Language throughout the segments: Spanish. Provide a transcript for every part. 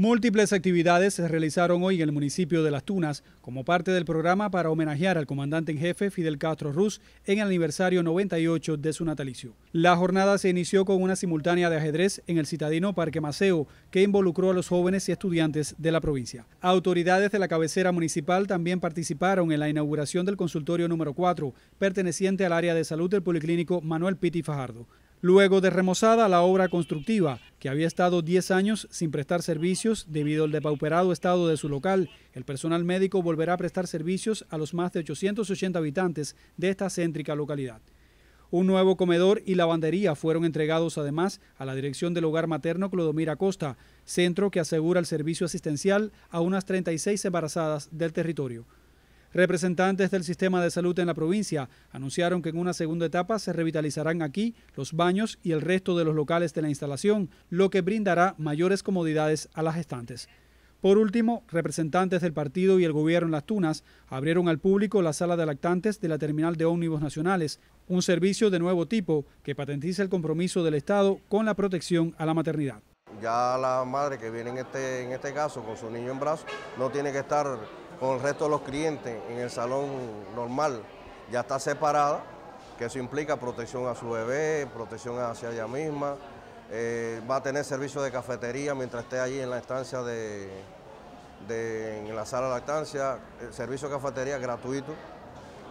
Múltiples actividades se realizaron hoy en el municipio de Las Tunas como parte del programa para homenajear al comandante en jefe Fidel Castro Ruz en el aniversario 98 de su natalicio. La jornada se inició con una simultánea de ajedrez en el citadino Parque Maceo que involucró a los jóvenes y estudiantes de la provincia. Autoridades de la cabecera municipal también participaron en la inauguración del consultorio número 4 perteneciente al área de salud del Policlínico Manuel Piti Fajardo. Luego de remozada la obra constructiva, que había estado 10 años sin prestar servicios debido al depauperado estado de su local, el personal médico volverá a prestar servicios a los más de 880 habitantes de esta céntrica localidad. Un nuevo comedor y lavandería fueron entregados además a la dirección del hogar materno Clodomira Costa, centro que asegura el servicio asistencial a unas 36 embarazadas del territorio. Representantes del sistema de salud en la provincia anunciaron que en una segunda etapa se revitalizarán aquí los baños y el resto de los locales de la instalación, lo que brindará mayores comodidades a las gestantes. Por último, representantes del partido y el gobierno en Las Tunas abrieron al público la sala de lactantes de la terminal de ómnibus nacionales, un servicio de nuevo tipo que patentiza el compromiso del Estado con la protección a la maternidad. Ya la madre que viene en este, en este caso con su niño en brazos no tiene que estar con el resto de los clientes en el salón normal ya está separada, que eso implica protección a su bebé, protección hacia ella misma, eh, va a tener servicio de cafetería mientras esté allí en la estancia de, en la sala de lactancia, el eh, servicio de cafetería gratuito,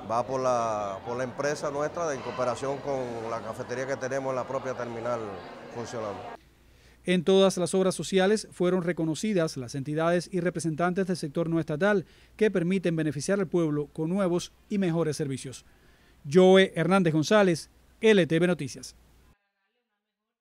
va por la, empresa nuestra de, en cooperación con la cafetería que tenemos en la propia terminal funcionando. En todas las obras sociales fueron reconocidas las entidades y representantes del sector no estatal que permiten beneficiar al pueblo con nuevos y mejores servicios. Joe Hernández González, LTV Noticias.